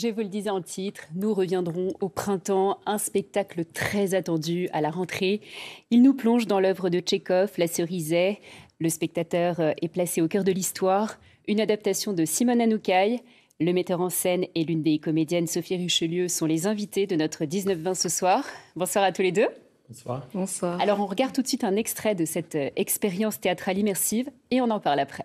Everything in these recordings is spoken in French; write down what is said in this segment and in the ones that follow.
Je vous le disais en titre, nous reviendrons au printemps, un spectacle très attendu à la rentrée. Il nous plonge dans l'œuvre de Tchekhov, La Cerisée. Le spectateur euh, est placé au cœur de l'histoire, une adaptation de Simone Anoukai. Le metteur en scène et l'une des comédiennes, Sophie Richelieu, sont les invités de notre 19-20 ce soir. Bonsoir à tous les deux. Bonsoir. Bonsoir. Alors on regarde tout de suite un extrait de cette euh, expérience théâtrale immersive et on en parle après.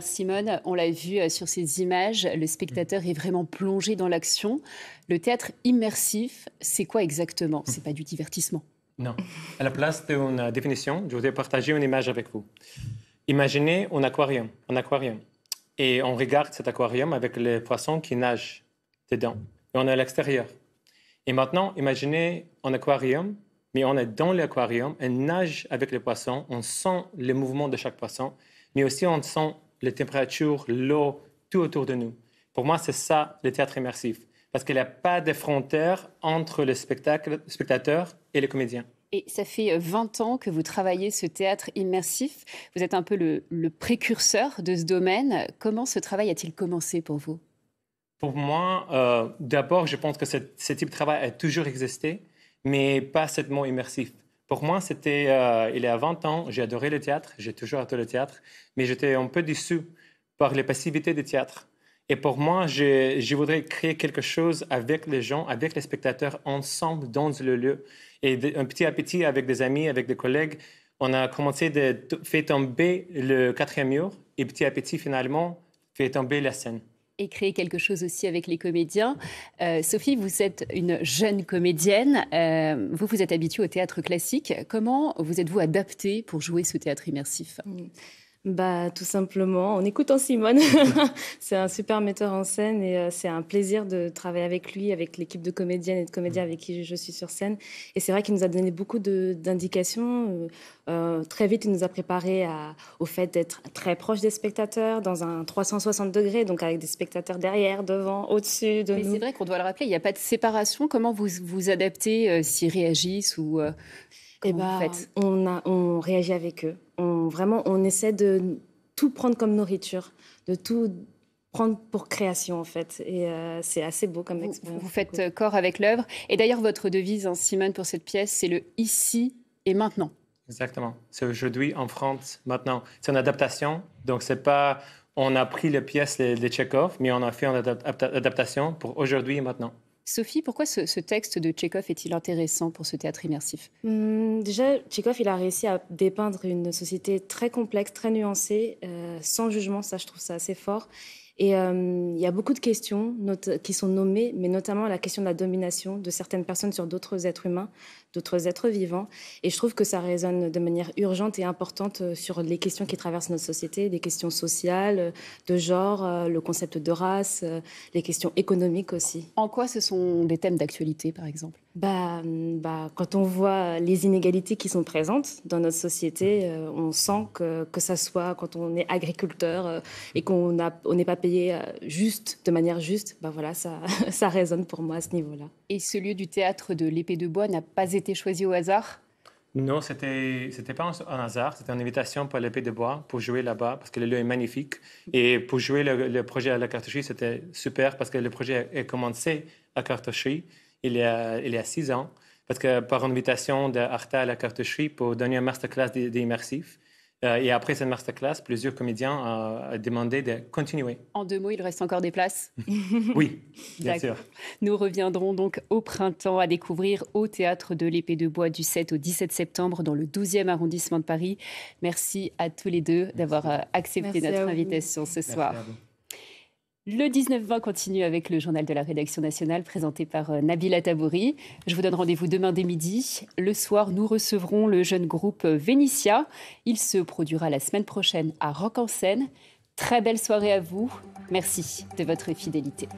Simone, on l'a vu euh, sur ces images, le spectateur est vraiment plongé dans l'action. Le théâtre immersif, c'est quoi exactement C'est pas du divertissement. Non. À la place d'une définition, je voudrais partager une image avec vous. Imaginez un aquarium, un aquarium, et on regarde cet aquarium avec les poissons qui nagent dedans. Et on est à l'extérieur. Et maintenant, imaginez un aquarium, mais on est dans l'aquarium, on nage avec les poissons, on sent les mouvements de chaque poisson, mais aussi on sent les températures, l'eau, tout autour de nous. Pour moi, c'est ça le théâtre immersif, parce qu'il n'y a pas de frontières entre le spectacle, spectateur et le comédien. Et ça fait 20 euh, ans que vous travaillez ce théâtre immersif. Vous êtes un peu le, précurseur de ce domaine. Comment ce travail a-t-il commencé pour vous Pour moi, euh, d'abord, je pense que ce, type de travail a toujours existé, mais pas ce mot immersif. Pour moi, c'était euh, il y a 20 ans, j'ai adoré le théâtre, j'ai toujours adoré le théâtre, mais j'étais un peu déçu par les passivités du théâtre. Et pour moi, je, voudrais créer quelque chose avec les gens, avec les spectateurs, ensemble, dans le lieu. Et un petit à petit, avec des amis, avec des collègues, on a commencé de faire tomber le quatrième mur et petit à petit, finalement, faire tomber la scène et créer quelque chose aussi avec les comédiens. Euh, Sophie, vous êtes une jeune comédienne. Euh, vous, vous êtes habituée au théâtre classique. Comment vous êtes-vous adaptée pour jouer ce théâtre immersif bah, tout simplement en écoutant Simone. c'est un super metteur en scène et euh, c'est un plaisir de travailler avec lui, avec l'équipe de comédiennes et de comédiens avec qui je, suis sur scène. Et c'est vrai qu'il nous a donné beaucoup d'indications. Euh, euh, très vite, il nous a préparé au fait d'être très proche des spectateurs, dans un 360 degrés, donc avec des spectateurs derrière, devant, au-dessus de Mais c'est vrai qu'on doit le rappeler, il n'y a pas de séparation. Comment vous vous adaptez s'ils réagissent ou eh comment ben, on, a, on réagit avec eux. On, vraiment, on essaie de tout prendre comme nourriture, de tout prendre pour création en fait. Et euh, c'est assez beau comme expérience. Vous, faites euh, corps avec l'œuvre. Et d'ailleurs, votre devise, hein, Simone, pour cette pièce, c'est le ici et maintenant. Exactement. C'est aujourd'hui en France, maintenant. C'est une adaptation. Donc, c'est pas. On a pris les pièces de Tchekhov, mais on a fait une adaptation pour aujourd'hui et maintenant. Sophie, pourquoi ce, texte de Tchékov est-il intéressant pour ce théâtre immersif hmm, Déjà, Tchékov il a réussi à dépeindre une société très complexe, très nuancée, euh, sans jugement, ça je trouve ça assez fort. Et euh, il y a beaucoup de questions qui sont nommées, mais notamment la question de la domination de certaines personnes sur d'autres êtres humains, d'autres êtres vivants. Et je trouve que ça résonne de manière urgente et importante euh, sur les questions qui traversent notre société, des questions sociales, euh, de genre, le concept de race, les questions économiques aussi. En quoi ce sont des thèmes d'actualité, par exemple bah, hum, bah, Quand on voit euh, les inégalités qui sont présentes dans notre société, euh, on sent que, que ça soit quand on est agriculteur euh, et qu'on n'est pas payé juste, de manière juste, bah, voilà, ça, ça résonne pour moi à ce niveau-là. Et ce lieu du théâtre de l'épée de bois n'a pas été choisi au hasard non, c'était n'était pas un, hasard, c'était une invitation pour l'épée de bois pour jouer là-bas parce que le lieu est magnifique et pour jouer le, projet à la cartoucherie c'était super parce que le projet a, commencé à cartoucherie il y a, six ans, parce que par invitation d'Arta à la Cartouchi pour donner un masterclass d'immersif. Euh, et après cette masterclass, plusieurs comédiens euh, ont demandé de continuer. En deux mots, il reste encore des places Oui, bien sûr. Nous reviendrons donc au printemps à découvrir au Théâtre de l'Épée de Bois du 7 au 17 septembre dans le 12e arrondissement de Paris. Merci à tous les deux d'avoir euh, accepté notre invitation ce soir. Le 19-20 continue avec le journal de la rédaction nationale présenté par euh, Nabil Atabouri. Je vous donne rendez-vous demain dès midi. Le soir, nous recevrons le jeune groupe euh, Vénitia. Il se produira la semaine prochaine à Rock en Seine. Très belle soirée à vous. Merci de votre fidélité.